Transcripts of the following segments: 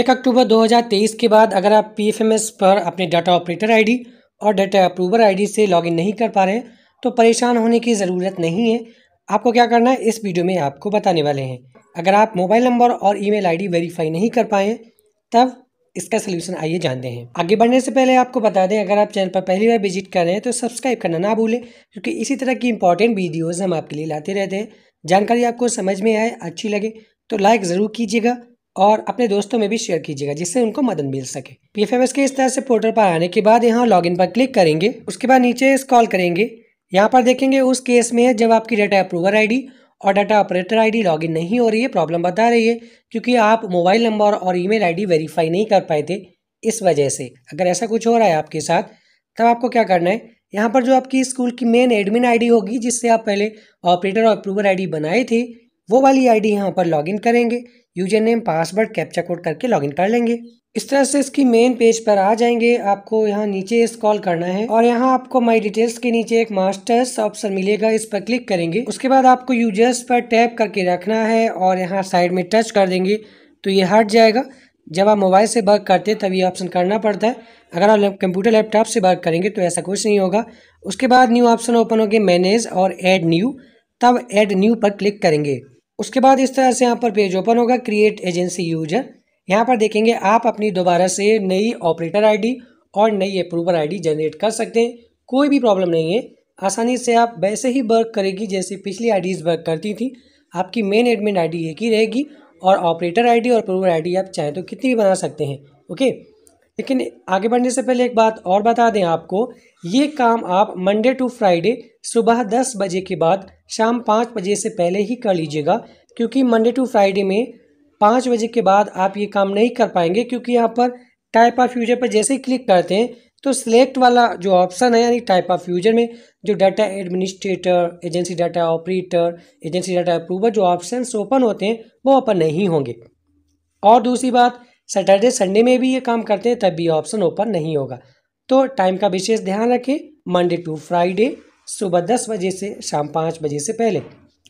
एक अक्टूबर 2023 के बाद अगर आप पी पर अपने डाटा ऑपरेटर आईडी और डाटा अप्रूवर आईडी से लॉगिन नहीं कर पा रहे तो परेशान होने की ज़रूरत नहीं है आपको क्या करना है इस वीडियो में आपको बताने वाले हैं अगर आप मोबाइल नंबर और ईमेल आईडी वेरीफाई नहीं कर पाएँ तब इसका सलूशन आइए जानते हैं आगे बढ़ने से पहले आपको बता दें अगर आप चैनल पर पहली बार विजिट कर रहे हैं तो सब्सक्राइब करना ना भूलें क्योंकि इसी तरह की इंपॉर्टेंट वीडियोज़ हम आपके लिए लाते रहते हैं जानकारी आपको समझ में आए अच्छी लगे तो लाइक ज़रूर कीजिएगा और अपने दोस्तों में भी शेयर कीजिएगा जिससे उनको मदद मिल सके पी के इस तरह से पोर्टल पर आने के बाद यहाँ लॉगिन पर क्लिक करेंगे उसके बाद नीचे स्कॉल करेंगे यहाँ पर देखेंगे उस केस में जब आपकी डाटा अप्रूवर आईडी और डाटा ऑपरेटर आईडी लॉगिन नहीं हो रही है प्रॉब्लम बता रही है क्योंकि आप मोबाइल नंबर और ईमेल आईडी वेरीफाई नहीं कर पाए थे इस वजह से अगर ऐसा कुछ हो रहा है आपके साथ तब आपको क्या करना है यहाँ पर जो आपकी स्कूल की मेन एडमिन आईडी होगी जिससे आप पहले ऑपरेटर और अप्रूवर आईडी बनाए थे वो वाली आईडी यहाँ पर लॉगिन करेंगे user name password captcha code करके लॉगिन कर लेंगे इस तरह से इसकी मेन पेज पर आ जाएंगे आपको यहाँ नीचे स्क्रॉल करना है और यहाँ आपको माय डिटेल्स के नीचे एक मास्टर्स ऑप्शन मिलेगा इस पर क्लिक करेंगे उसके बाद आपको यूजर्स पर टैप करके रखना है और यहाँ साइड में टच कर देंगे तो ये हट जाएगा जब आप मोबाइल से वर्क करते हैं तब ये ऑप्शन करना पड़ता है अगर आप कंप्यूटर लैपटॉप से वर्क करेंगे तो ऐसा कुछ नहीं होगा उसके बाद न्यू ऑप्शन ओपन हो गए मैनेज और एड न्यू तब ऐड न्यू पर क्लिक करेंगे उसके बाद इस तरह से यहाँ पर पेज ओपन होगा क्रिएट एजेंसी यूजर यहाँ पर देखेंगे आप अपनी दोबारा से नई ऑपरेटर आईडी और नई अप्रूवर आईडी जनरेट कर सकते हैं कोई भी प्रॉब्लम नहीं है आसानी से आप वैसे ही वर्क करेगी जैसे पिछली आईडीज़ वर्क करती थी आपकी मेन एडमिन आईडी एक ही रहेगी और ऑपरेटर आईडी और अप्रूवर आईडी आप चाहें तो कितनी भी बना सकते हैं ओके लेकिन आगे बढ़ने से पहले एक बात और बता दें आपको ये काम आप मंडे टू फ्राइडे सुबह दस बजे के बाद शाम पाँच बजे से पहले ही कर लीजिएगा क्योंकि मंडे टू फ्राइडे में पाँच बजे के बाद आप ये काम नहीं कर पाएंगे क्योंकि यहाँ पर टाइप ऑफ यूजर पर जैसे ही क्लिक करते हैं तो सिलेक्ट वाला जो ऑप्शन है यानी टाइप ऑफ यूजर में जो data administrator agency data operator agency data approver जो ऑप्शन ओपन होते हैं वो ओपन नहीं होंगे और दूसरी बात सैटरडे संडे में भी ये काम करते हैं तब भी ऑप्शन ओपन नहीं होगा तो टाइम का विशेष ध्यान रखें मंडे टू फ्राइडे सुबह दस बजे से शाम पाँच बजे से पहले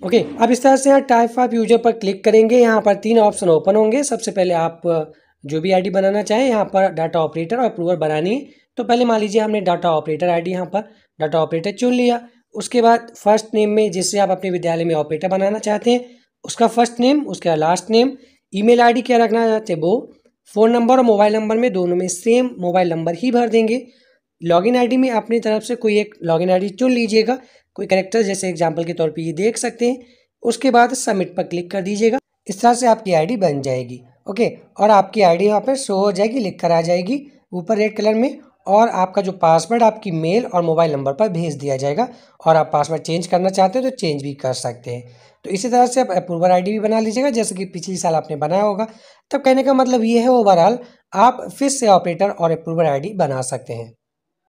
ओके अब इस तरह से यहाँ टाइप ऑफ यूजर पर क्लिक करेंगे यहाँ पर तीन ऑप्शन ओपन होंगे सबसे पहले आप जो भी आईडी बनाना चाहें यहाँ पर डाटा ऑपरेटर और अप्रूवर बनानी है तो पहले मान लीजिए हमने डाटा ऑपरेटर आईडी यहाँ पर डाटा ऑपरेटर चुन लिया उसके बाद फर्स्ट नेम में जिससे आप अपने विद्यालय में ऑपरेटर बनाना चाहते हैं उसका फर्स्ट नेम उसका लास्ट नेम ई मेल क्या रखना चाहते हैं वो फ़ोन नंबर और मोबाइल नंबर में दोनों में सेम मोबाइल नंबर ही भर देंगे लॉगिन आईडी में अपनी तरफ से कोई एक लॉगिन आईडी चुन लीजिएगा कोई करेक्टर जैसे एग्जाम्पल के तौर पर ये देख सकते हैं उसके बाद सबमिट पर क्लिक कर दीजिएगा इस तरह से आपकी आईडी बन जाएगी ओके और आपकी आईडी डी वहाँ पर शो हो जाएगी लिख कर आ जाएगी ऊपर रेड कलर में और आपका जो पासवर्ड आपकी मेल और मोबाइल नंबर पर भेज दिया जाएगा और आप पासवर्ड चेंज करना चाहते हो तो चेंज भी कर सकते हैं तो इसी तरह से आप अप्रूवर आईडी भी बना लीजिएगा जैसे कि पिछले साल आपने बनाया होगा तब कहने का मतलब ये है ओवरऑल आप फिर से ऑपरेटर और अप्रूवर आई बना सकते हैं